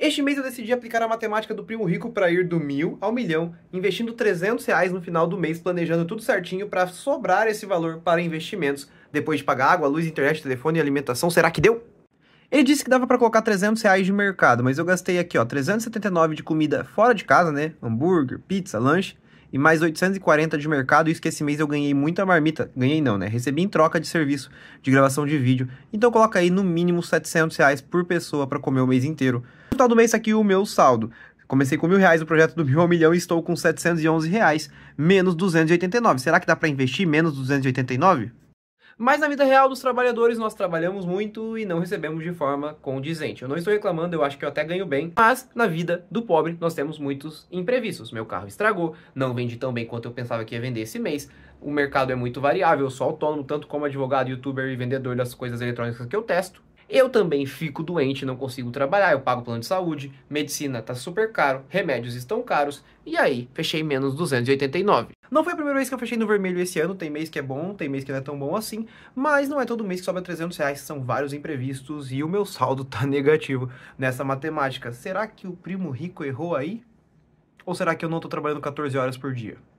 Este mês eu decidi aplicar a matemática do primo rico para ir do mil ao milhão, investindo 300 reais no final do mês, planejando tudo certinho para sobrar esse valor para investimentos, depois de pagar água, luz, internet, telefone e alimentação. Será que deu? Ele disse que dava para colocar 300 reais de mercado, mas eu gastei aqui, ó, 379 de comida fora de casa, né? Hambúrguer, pizza, lanche e mais 840 de mercado, isso que esse mês eu ganhei muita marmita. Ganhei não, né? Recebi em troca de serviço de gravação de vídeo. Então coloca aí no mínimo 700 reais por pessoa para comer o mês inteiro. No final do mês tá aqui o meu saldo. Comecei com mil reais o projeto do mil ao milhão e estou com 711 reais, menos 289. Será que dá para investir menos 289? Mas na vida real dos trabalhadores, nós trabalhamos muito e não recebemos de forma condizente. Eu não estou reclamando, eu acho que eu até ganho bem, mas na vida do pobre, nós temos muitos imprevistos. Meu carro estragou, não vendi tão bem quanto eu pensava que ia vender esse mês, o mercado é muito variável, eu sou autônomo, tanto como advogado, youtuber e vendedor das coisas eletrônicas que eu testo. Eu também fico doente, não consigo trabalhar, eu pago plano de saúde, medicina tá super caro, remédios estão caros, e aí fechei menos 289. Não foi a primeira vez que eu fechei no vermelho esse ano, tem mês que é bom, tem mês que não é tão bom assim, mas não é todo mês que sobra 300 reais, são vários imprevistos e o meu saldo tá negativo nessa matemática. Será que o primo rico errou aí? Ou será que eu não tô trabalhando 14 horas por dia?